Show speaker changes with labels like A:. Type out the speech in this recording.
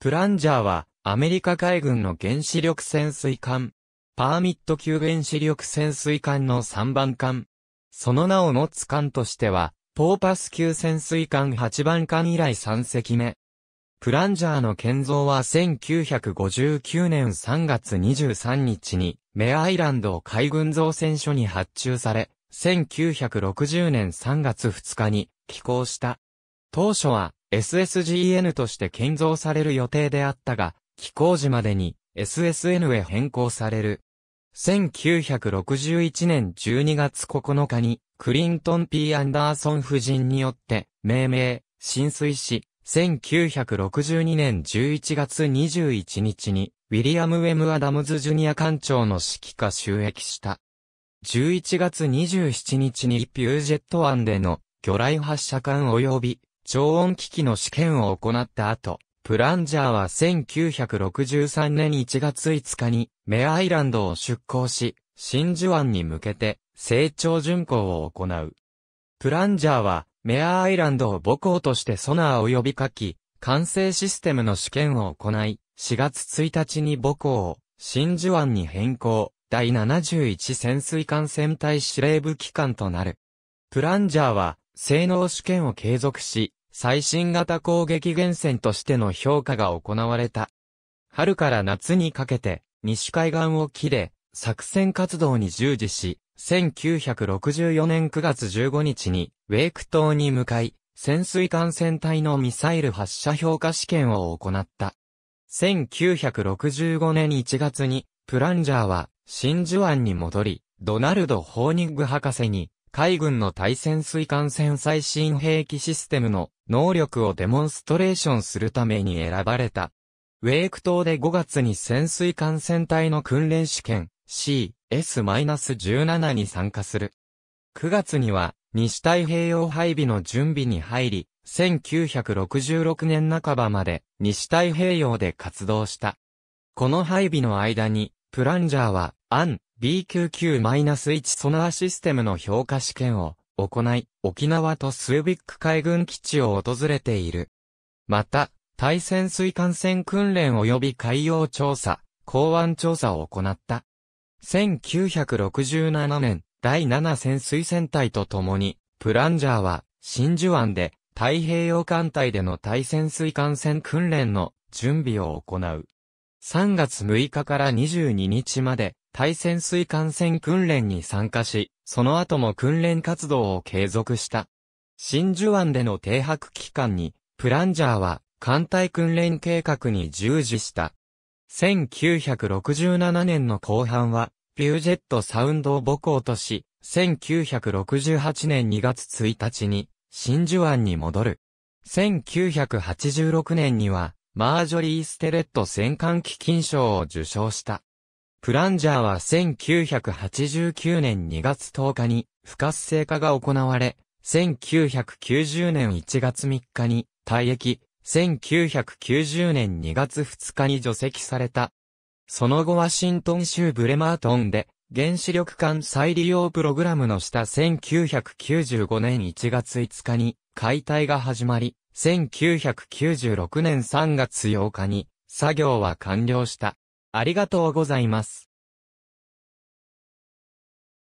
A: プランジャーは、アメリカ海軍の原子力潜水艦。パーミット級原子力潜水艦の3番艦。その名を持つ艦としては、ポーパス級潜水艦8番艦以来3隻目。プランジャーの建造は1959年3月23日に、メアイランド海軍造船所に発注され、1960年3月2日に寄港した。当初は SSGN として建造される予定であったが、寄港時までに SSN へ変更される。1961年12月9日に、クリントン P. アンダーソン夫人によって、命名、浸水し、1962年11月21日に、ウィリアム・ウェム・アダムズ・ジュニア艦長の指揮下収益した。11月27日にピュージェット湾での魚雷発射艦及び超音機器の試験を行った後、プランジャーは1963年1月5日にメアイランドを出港し、真珠湾に向けて成長巡航を行う。プランジャーはメアアイランドを母港としてソナーを呼びかき、完成システムの試験を行い、4月1日に母港を真珠湾に変更、第71潜水艦船隊司令部機関となる。プランジャーは性能試験を継続し、最新型攻撃源泉としての評価が行われた。春から夏にかけて、西海岸を切れ、作戦活動に従事し、1964年9月15日に、ウェイク島に向かい、潜水艦船隊のミサイル発射評価試験を行った。1965年1月に、プランジャーは、真珠湾に戻り、ドナルド・ホーニング博士に、海軍の対潜水艦船最新兵器システムの能力をデモンストレーションするために選ばれた。ウェイク島で5月に潜水艦船隊の訓練試験 CS-17 に参加する。9月には西太平洋配備の準備に入り、1966年半ばまで西太平洋で活動した。この配備の間に、プランジャーは、アン、BQQ-1 ソナーシステムの評価試験を行い、沖縄とスービック海軍基地を訪れている。また、対潜水艦船訓練及び海洋調査、港湾調査を行った。1967年、第7潜水船隊と共に、プランジャーは、真珠湾で、太平洋艦隊での対潜水艦船訓練の準備を行う。3月6日から22日まで、対潜水艦船訓練に参加し、その後も訓練活動を継続した。真珠湾での停泊期間に、プランジャーは艦隊訓練計画に従事した。1967年の後半は、ビュージェットサウンドを母校とし、1968年2月1日に、真珠湾に戻る。1986年には、マージョリー・ステレット戦艦基金賞を受賞した。プランジャーは1989年2月10日に不活性化が行われ、1990年1月3日に退役、1990年2月2日に除籍された。その後ワシントン州ブレマートンで原子力艦再利用プログラムの下1995年1月5日に解体が始まり、1996年3月8日に作業は完了した。ありがとうございます。